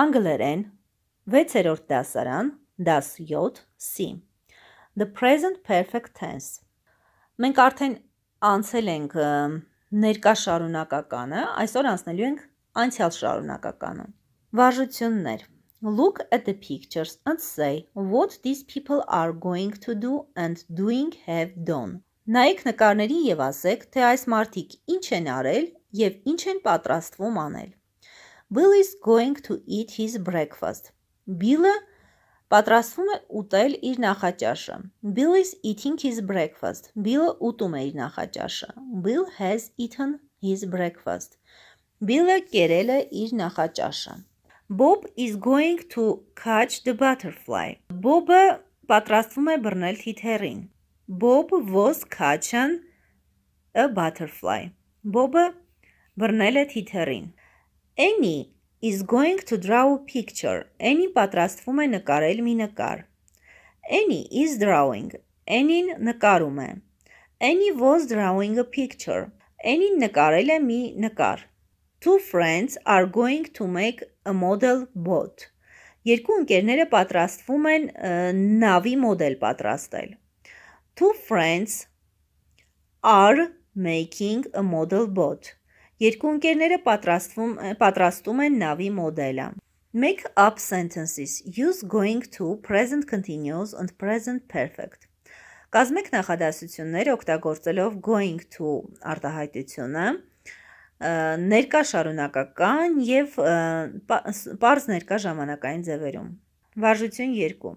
անգլերեն 6-րդ դասարան, դաս 7, C. The present perfect tense։ Մենք արդեն անցել ենք ներկա շարունակականը, այսօր անցնելու ենք անցյալ շարունակականը։ Վարժություններ։ Look at the pictures and say what these people are going to do and doing have done։ Նայեք նկարներին եւ ասեք, թե այս մարդիկ ինչ են արել եւ ինչ են պատրաստվում անել։ Bill is going to eat his breakfast։ Bill-ը պատրաստվում է ուտել իր նախաճաշը։ Bill is eating his breakfast։ Bill-ը ուտում է իր նախաճաշը։ Bill has eaten his breakfast։ Bill-ը կերել է իր նախաճաշը։ Bob is going to catch the butterfly։ Bob-ը պատրաստվում է բռնել թիթեռին։ Bob was catching a butterfly։ Bob-ը բռնել է թիթեռին։ Annie is going to draw a picture. Annie պատրաստվում է նկարել մի նկար։ Annie is drawing. Annie-ն նկարում է։ Annie was drawing a picture. Annie-ն նկարել է մի նկար։ Two friends are going to make a model boat. Երկու ընկերները պատրաստվում են նավի մոդել պատրաստել։ Two friends are making a model boat. Երկու ընկերները պատրաստվում պատրաստում են նավի մոդելը։ Make up sentences. Use going to, present continuous and present perfect։ Կազմեք նախադասություններ օգտագործելով going to արտահայտությունը, ներկա շարունակական եւ պարզ ներկա ժամանակային ձևերում։ Վարժություն 2.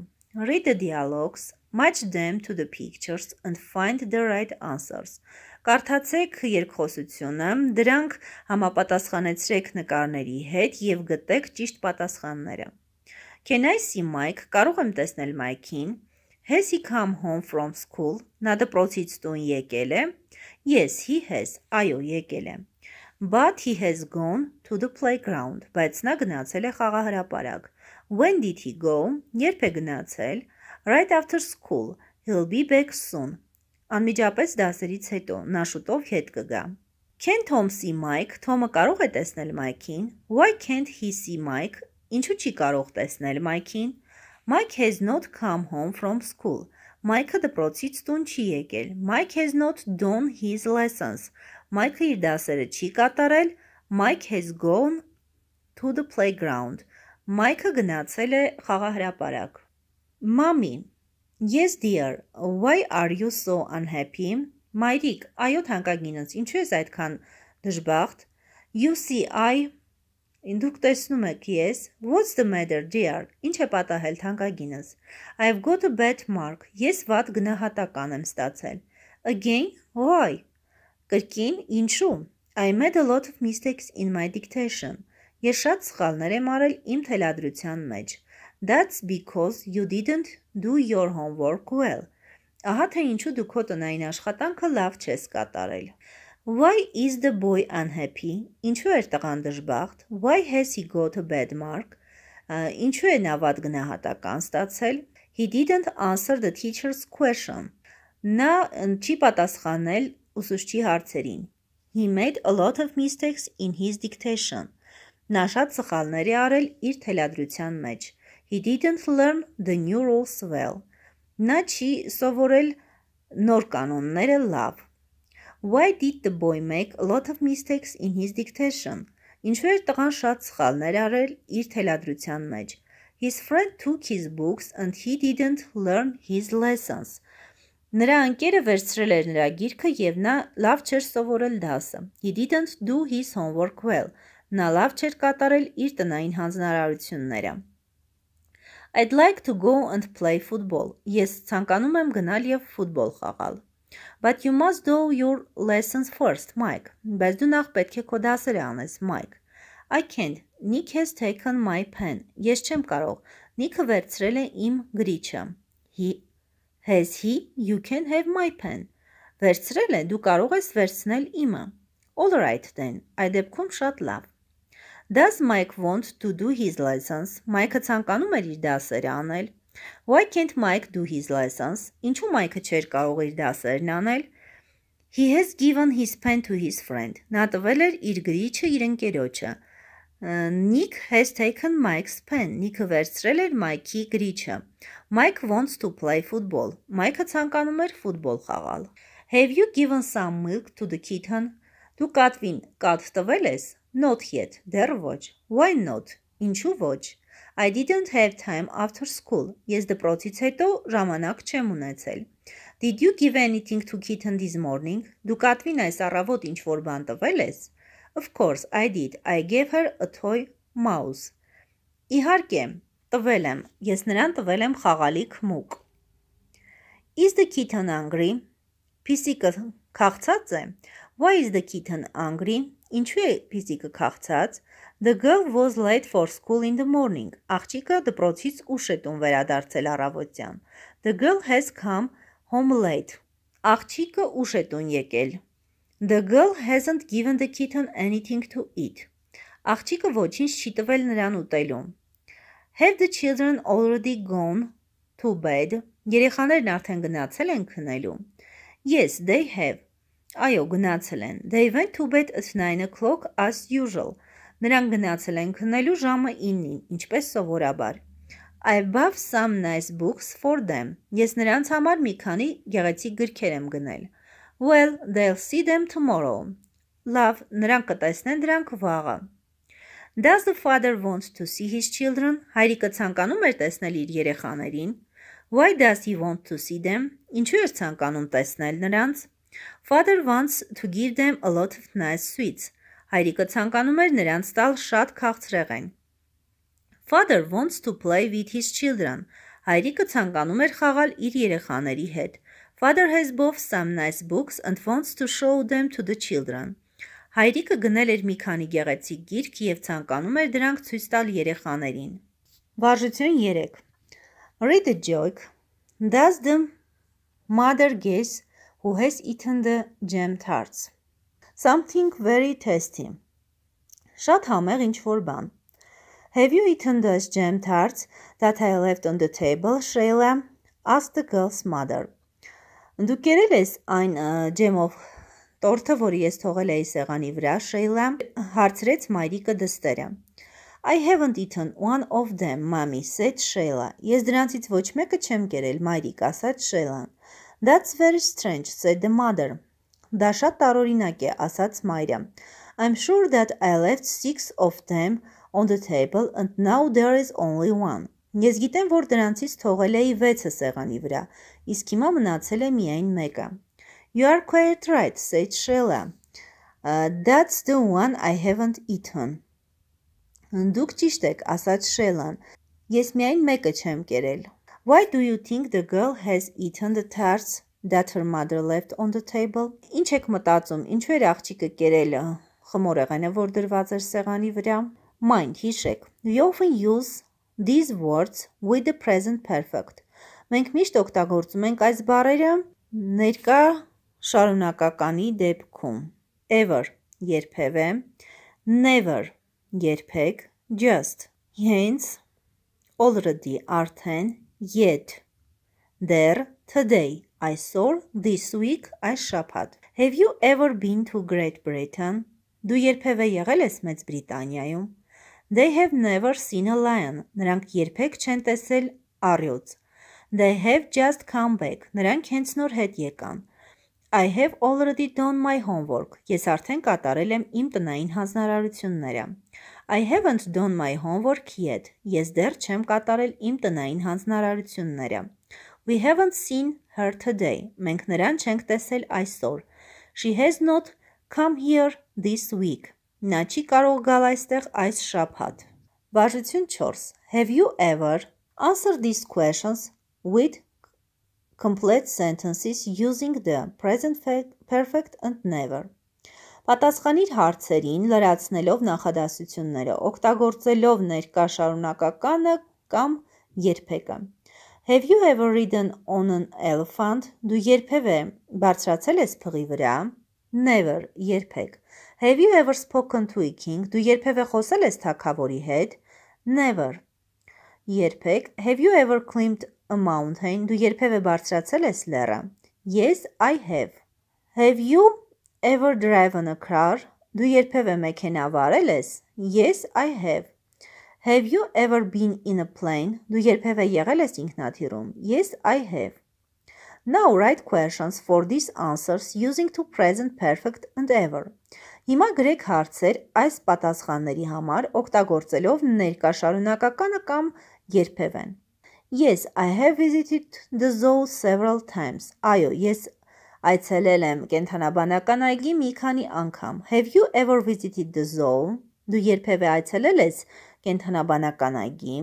Read the dialogues Match them to the pictures and find the right answers։ Կարդացեք երկխոսությունը, դրանք համապատասխանեցրեք նկարների հետ եւ գտեք ճիշտ պատասխանները։ Can I see Mike? Կարող եմ տեսնել Mike-ին։ Has he come home from school? Նա դպրոցից տուն եկել է։ Yes, he has. Այո, եկել է։ But he has gone to the playground. Բայց նա գնացել է խաղահրապարակ։ When did he go? Երբ է գնացել։ Right after school, he'll be back soon։ Անմիջապես դասերից հետո նա շուտով հետ կգա։ Can Tom see Mike? Թոմը կարող է տեսնել Mike-ին։ Why can't he see Mike? Ինչու չի կարող տեսնել Mike-ին։ Mike has not come home from school։ Մայքը դպրոցից տուն չի եկել։ Mike has not done his lessons։ Մայքը իր դասերը չի կատարել։ Mike has gone to the playground։ Մայքը գնացել է խաղահրապարակ։ Mommy, yes dear, why are you so unhappy? Մայրիկ, այո թանկագինս, ինչու ես այդքան դժբախտ? You see I Դուք տեսնում եք ես What's the matter dear? Ինչ է պատահել թանկագինս? I've got a bad mark. Ես վատ գնահատական եմ ստացել. Again? Why? Կրկին ինչու? I made a lot of mistakes in my dictation. Ես շատ սխալներ եմ արել իմ թելադրության մեջ։ That's because you didn't do your homework well. Ահա թե ինչու դու քո տնային աշխատանքը լավ չես կատարել։ Why is the boy unhappy? Ինչու է տղան դժբախտ? Why has he got a bad mark? Ինչու է նա վատ գնահատական ստացել? He didn't answer the teacher's question. Նա չի պատասխանել ուսուցչի հարցերին։ He made a lot of mistakes in his dictation. Նա շատ սխալներ է արել իր թելադրության մեջ։ He didn't learn the new rules well. Նա չի սովորել նոր կանոնները լավ։ Why did the boy make a lot of mistakes in his dictation? Ինչու էր տղան շատ սխալներ արել իր թելադրության մեջ։ His friend took his books and he didn't learn his lessons. Նրա ընկերը վերցրել էր նրա գիրքը եւ նա լավ չէր սովորել դասը։ He didn't do his homework well. Նա լավ չէր կատարել իր տնային հանձնարարությունները։ I'd like to go and play football. Ես ցանկանում եմ գնալ եւ ֆուտբոլ խաղալ։ But you must do your lessons first, Mike. Բայց դու նախ պետք է քո դասերը անես, Mike. I can't. Nick has taken my pen. Ես չեմ կարող։ Nick-ը վերցրել է իմ գրիչը։ He has he you can have my pen. Վերցրել է, դու կարող ես վերցնել իմը։ All right then. Այդ դեպքում շատ լավ։ Does Mike want to do his lessons? Mike-ը ցանկանում էր իր դասերը անել։ Why can't Mike do his lessons? Ինչու Mike-ը չէր կարող իր դասերն անել։ He has given his pen to his friend։ Նա տվել էր իր գրիչը իր ընկերոջը։ Nick has taken Mike's pen։ Nick-ը վերցրել էր Mike-ի գրիչը։ Mike wants to play football։ Mike-ը ցանկանում էր ֆուտբոլ խաղալ։ Have you given some milk to the kitten? Դու կատվին կաթ տվել ես։ Not yet, դեռ ոչ։ Why not? Ինչու ոչ։ I didn't have time after school. Ես դպրոցից հետո ժամանակ չեմ ունեցել։ Did you give anything to kitten this morning? Դու կատվին այս առավոտ ինչ որ բան տվել ես։ Of course, I did. I gave her a toy mouse. Իհարկե, տվել եմ։ Ես նրան տվել եմ խաղալիք մուկ։ Is the kitten angry? Փիսիկը քաղցած է։ Why is the kitten angry? Ինչու է փիզիկը քաղցած։ The girl was late for school in the morning։ Աղջիկը դպրոցից ուշ է տուն վերադարձել առավոտյան։ The girl has come home late։ Աղջիկը ուշ է տուն եկել։ The girl hasn't given the kitten anything to eat։ Աղջիկը ոչինչ չի տվել նրան ուտելու։ Have the children already gone to bed։ Երեխաներն արդեն գնացել են քնելու։ Yes, they have։ Այո, գնացել են։ They went to bed at 9 o'clock as usual։ Նրանք գնացել են քնելու ժամը 9-ին, ինչպես սովորաբար։ I bought some nice books for them։ Ես նրանց համար մի քանի գեղեցիկ գրքեր եմ գնել։ Well, they'll see them tomorrow։ Լավ, նրանք կտեսնեն դրանք վաղը։ Does the father want to see his children? Հայրիկը ցանկանում էր տեսնել իր երեխաներին։ Why does he want to see them? Ինչու է ցանկանում տեսնել նրանց։ Father wants to give them a lot of nice sweets. Հայրիկը ցանկանում էր նրանց տալ շատ քաղցրեղեն։ Father wants to play with his children. Հայրիկը ցանկանում էր խաղալ իր երեխաների հետ։ Father has bought some nice books and wants to show them to the children. Հայրիկը գնել էր մի քանի գեղեցիկ գիրք եւ ցանկանում էր դրանք ցույց տալ երեխաներին։ Վարժություն 3. Read a joke. Does the mother guess ու has eaten the jam tarts. Something very tasty. Շատ համեղ ինչ-որ բան։ Have you eaten those jam tarts that I left on the table, Sheila? asked the girl's mother. Դու կերել ես այն ջեմով տորթը, որ ես թողել էի սեղանի վրա, Sheila? հարցրեց մայրիկը դստերը։ I haven't eaten one of them, mommy, said Sheila. Ես դրանցից ոչ մեկը չեմ կերել, մայրիկ, ասաց Sheila-ն։ That's very strange, said the mother. Դա շատ տարօրինակ է, ասաց Մայրը. I'm sure that I left 6 of them on the table and now there is only one. Ես գիտեմ, որ դրանցից թողել էի 6-ը սեղանի վրա, իսկ հիմա մնացել է միայն մեկը։ You are quite right, said Shella. Uh, that's the one I haven't eaten. Դուք ճիշտ եք, ասաց Շելան։ Ես միայն մեկը չեմ կերել։ Why do you think the girl has eaten the tarts that her mother left on the table? Ինչ եք մտածում, ինչու էր աղջիկը կերելը։ Խմոր եղենը, որ դրված էր սեղանի վրա։ Mind, հիշեք։ We often use these words with the present perfect։ Մենք միշտ օգտագործում ենք այս բառերը ներկա շարունակականի դեպքում։ Ever, երբևէ, never, երբեք, just, hence, already, արդեն, yet there today այսօր this week այս շաբաթ Have you ever been to Great Britain? Դու երբևէ եղել ես Մեծ Բրիտանիայում? They have never seen a lion. Նրանք երբեք չեն տեսել առյուծ։ They have just come back. Նրանք հենց նոր հետ եկան։ I have already done my homework. Ես արդեն կատարել եմ իմ տնային հանձնարարությունները։ I haven't done my homework yet. Ես դեռ չեմ կատարել իմ տնային հանձնարարությունները։ We haven't seen her today. Մենք նրան չենք տեսել այսօր։ She has not come here this week. Նա չի կարող գալ այստեղ այս շաբաթ։ Բաժություն 4. Have you ever answered these questions with complete sentences using the present perfect and never? Պատասխանիր հարցերին, լրացնելով նախադասությունները, օգտագործելով ներկա շարունակականը կամ երբեկը։ Have you ever ridden on an elephant? Դու երբևէ բարձրացել ես փղի վրա? Never, երբեք։ Have you ever spoken to a king? Դու երբևէ խոսել ես թագավորի հետ? Never։ Երբեք։ Have you ever climbed a mountain? Դու երբևէ բարձրացել ես լեռը? Yes, I have։ Have you ever driven a car? Դու երբևէ մեքենա վարել ես? Yes, I have. Have you ever been in a plane? Դու երբևէ եղել ես ինքնաթիռում? Yes, I have. Now write questions for these answers using to present perfect and ever. Հիմա գրեք հարցեր այս պատասխանների համար օգտագործելով ներկա շարունակականը կամ երբևեն։ Yes, I have visited the zoo several times. Այո, ես Այցելել եմ կենթանաբանական այգի մի քանի անգամ։ Have you ever visited the zoo? Դու երբևէ այցելել ես կենթանաբանական այգի։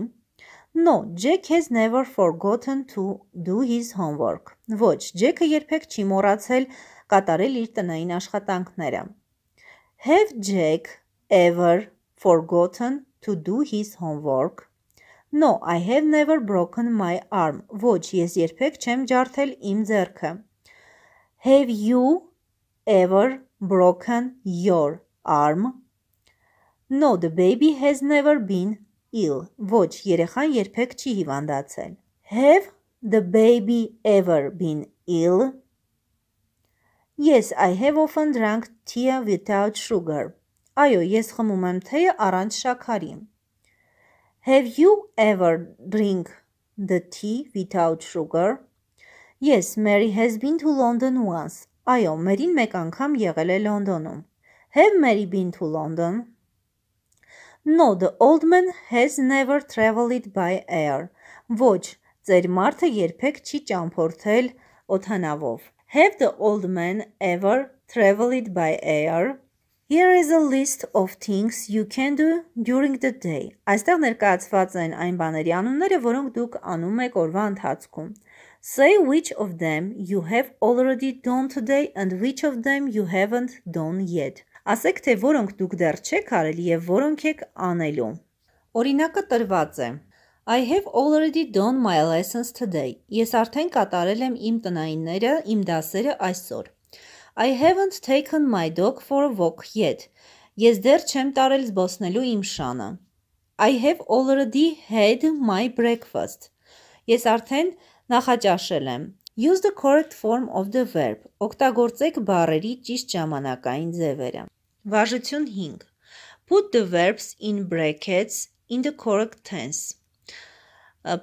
No, Jack has never forgotten to do his homework։ Ոչ, Jack-ը երբեք չի մոռացել կատարել իր տնային աշխատանքները։ Have Jack ever forgotten to do his homework? No, I have never broken my arm. Ոչ, ես երբեք չեմ ջարդել իմ ձեռքը։ Have you ever broken your arm? No, the baby has never been ill. Ոչ, երեխան երբեք չի հիվանդացել. Have the baby ever been ill? Yes, I have often drunk tea without sugar. Այո, ես խմում եմ թեյը առանց շաքարի։ Have you ever drink the tea without sugar? Ես Մերի has been to London once։ Այո, Մերին մեկ անգամ եղել է Լոնդոնում։ Have Mary been to London? No, the old man has never traveled by air։ Ոչ, ծեր մարդը երբեք չի ճամփորդել օթանավով։ Have the old man ever traveled by air? Here is a list of things you can do during the day։ Այստեղ ներկայացված են այն բաների անունները, որոնք դուք անում եք օրվա ընթացքում։ Say which of them you have already done today and which of them you haven't done yet. Ասեք, թե որոնք դուք դեռ չեք արել եւ որոնք եք անելու։ Օրինակը տրված է. I have already done my lessons today. Ես արդեն կատարել եմ իմ տնայինները, իմ դասերը այսօր։ I haven't taken my dog for a walk yet. Ես դեռ չեմ տարել զբոսնելու իմ շանը։ I have already had my breakfast. Ես արդեն նախաճաշել եմ։ Use the correct form of the verb. Օգտագործեք բառերի ճիշտ ժամանակային ձևերը։ Վարժություն 5. Put the verbs in brackets in the correct tense.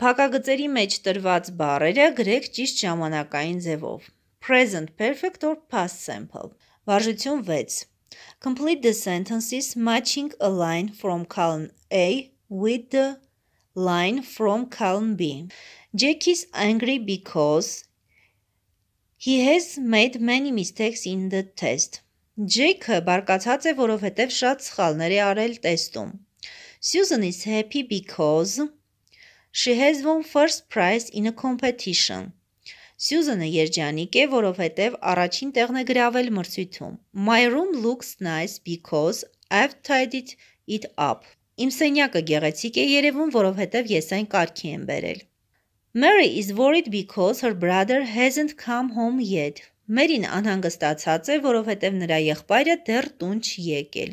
Փակագծերի մեջ տրված բառերը գրեք ճիշտ ժամանակային ձևով։ Present perfect or past simple։ Վարժություն 6. Complete the sentences matching a line from column A with the line from column B. Jack is angry because he has made many mistakes in the test. Jake-ը բարկացած է, որովհետև շատ սխալներ է արել տեստում։ Susan is happy because she has won first prize in a competition. Սյուզանը երջանիկ է, որովհետև առաջին տեղն է գրավել մրցույթում։ My room looks nice because I've tidied it up։ Իմ սենյակը գեղեցիկ է երևում, որովհետև ես այն կարգի եմ բերել։ Mary is worried because her brother hasn't come home yet. Մերին անհանգստացած է, որովհետև նրա եղբայրը դեռ տուն չի եկել։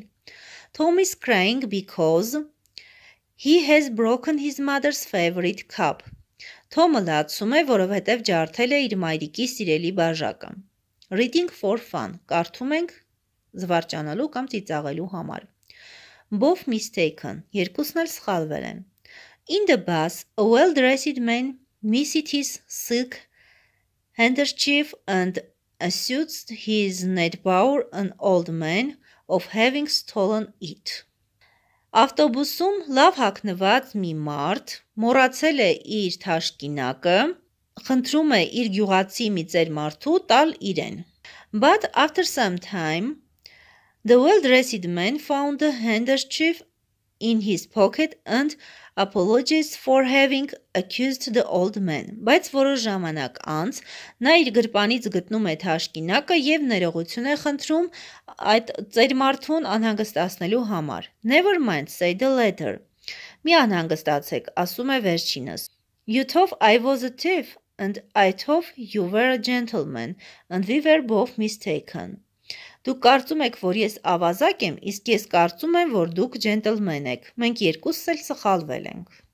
Tom is crying because he has broken his mother's favorite cup. Թոմը լացում է, որովհետև ջարդել է իր մայրիկի սիրելի բաժակը։ Reading for fun. Կարդում ենք զվարճանալու կամ ծիծաղելու համար։ Both mistaken. Երկուսն էլ սխալվել են։ In the bus, a well-dressed man Misitis sick handkerchief and accused his neighbor, an old man, of having stolen it. Ավտոբուսում լավ հագնված մի մարդ մոռացել է իր թաշկինակը, խնդրում է իր գյուղացի մի ծեր մարդու տալ իրեն։ But after some time, the well-dressed man found a handkerchief in his pocket and apologies for having accused the old man։ Բայց որոշ ժամանակ անց նա իր գրպանից գտնում է թաշկինակը եւ ներողություն է խնդրում այդ ծեր մարդուն անհանգստացնելու համար։ Never mind, say the letter։ Մի անհանգստացեք, ասում է վերջինս։ You thought I was a thief and I thought you were a gentleman and we were both mistaken։ Դուք կարծում եք, որ ես ավազակ եմ, իսկ ես կարծում եմ, որ դուք ջենտլմեն եք։ Մենք երկուսս էլ սխալվել ենք։